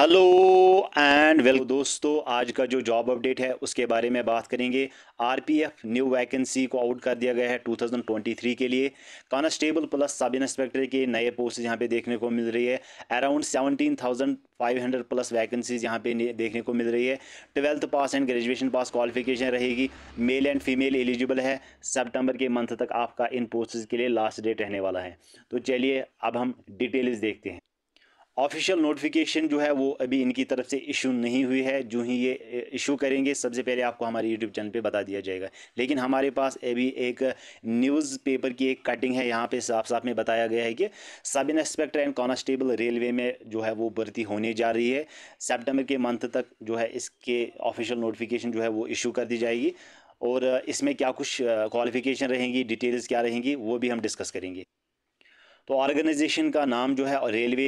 hello and welcome दोस्तों आज का जो जॉब अपडेट है उसके बारे में बात करेंगे आरपीएफ न्यू वैकेंसी को आउट कर दिया गया है 2023 के लिए कॉन्स्टेबल प्लस सब इंस्पेक्टर के नए पोस्ट यहाँ पे देखने को मिल रही है अराउंड 17,500 प्लस वैकेंसीज यहाँ पे देखने को मिल रही है twelfth pass and graduation pass qualification रहेगी मेल एंड फीमेल एलिजिबल है सेप्टेम्बर के मंथ तक आपका इन पोस्ट के लिए लास्ट डेट रहने वाला है तो चलिए अब हम डिटेल्स देखते हैं ऑफिशियल नोटिफिकेशन जो है वो अभी इनकी तरफ से इशू नहीं हुई है जो ही ये इशू करेंगे सबसे पहले आपको हमारे यूट्यूब चैनल पे बता दिया जाएगा लेकिन हमारे पास अभी एक न्यूज़ पेपर की एक कटिंग है यहाँ पे साफ साफ में बताया गया है कि sub inspector and constable railway में जो है वो भर्ती होने जा रही है सेप्टेम्बर के मंथ तक जो है इसके ऑफिशियल नोटिफिकेशन जो है वो इशू कर दी जाएगी और इसमें क्या कुछ क्वालिफ़िकेशन रहेंगी डिटेल्स क्या रहेंगी वो भी हम डिस्कस करेंगे तो ऑर्गेनाइजेशन का नाम जो है railway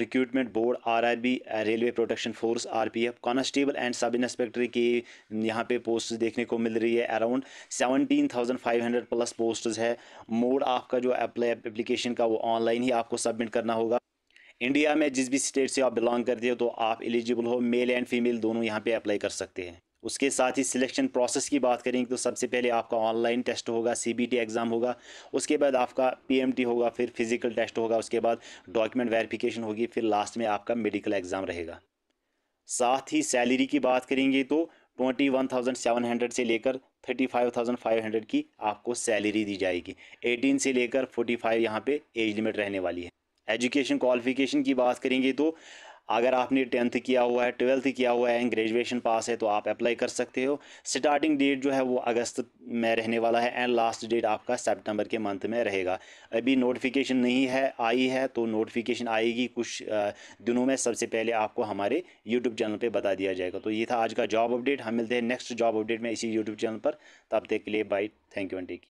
recruitment board RRB railway protection force RPF constable and sub inspector की यहाँ पे पोस्ट देखने को मिल रही है around seventeen thousand five hundred plus posts है मोड आपका जो अप्लाई एप्लीकेशन का वो ऑनलाइन ही आपको सबमिट करना होगा इंडिया में जिस भी स्टेट से आप बिलोंग करते हो तो आप एलिजिबल हो मेल एंड फीमेल दोनों यहाँ पर अप्लाई कर सकते हैं उसके साथ ही तो सिलेक्शन प्रोसेस की बात करेंगे तो सबसे पहले आपका ऑनलाइन टेस्ट होगा सीबीटी एग्ज़ाम होगा उसके बाद आपका पीएमटी होगा फिर फिज़िकल टेस्ट होगा उसके बाद डॉक्यूमेंट वेरिफिकेशन होगी फिर लास्ट में आपका मेडिकल एग्ज़ाम रहेगा साथ ही सैलरी की बात करेंगे तो twenty one thousand seven hundred से लेकर thirty five thousand five hundred की आपको सैलरी दी जाएगी एटीन से लेकर फोर्टी फाइव यहाँ पर एज लिमिट रहने वाली है एजुकेशन क्वालिफिकेशन की बात करेंगे तो अगर आपने टेंथ किया हुआ है ट्वेल्थ किया हुआ है एंड ग्रेजुएशन पास है तो आप अप्लाई कर सकते हो स्टार्टिंग डेट जो है वो अगस्त में रहने वाला है एंड लास्ट डेट आपका सेप्टेम्बर के मंथ में रहेगा अभी नोटिफिकेशन नहीं है आई है तो नोटिफिकेशन आएगी कुछ दिनों में सबसे पहले आपको हमारे यूट्यूब चैनल पर बता दिया जाएगा तो ये था आज का जॉब अपडेट हम मिलते हैं नेक्स्ट जॉब अपडेट में इसी यूट्यूब चैनल पर तब तक के लिए bye thank you and take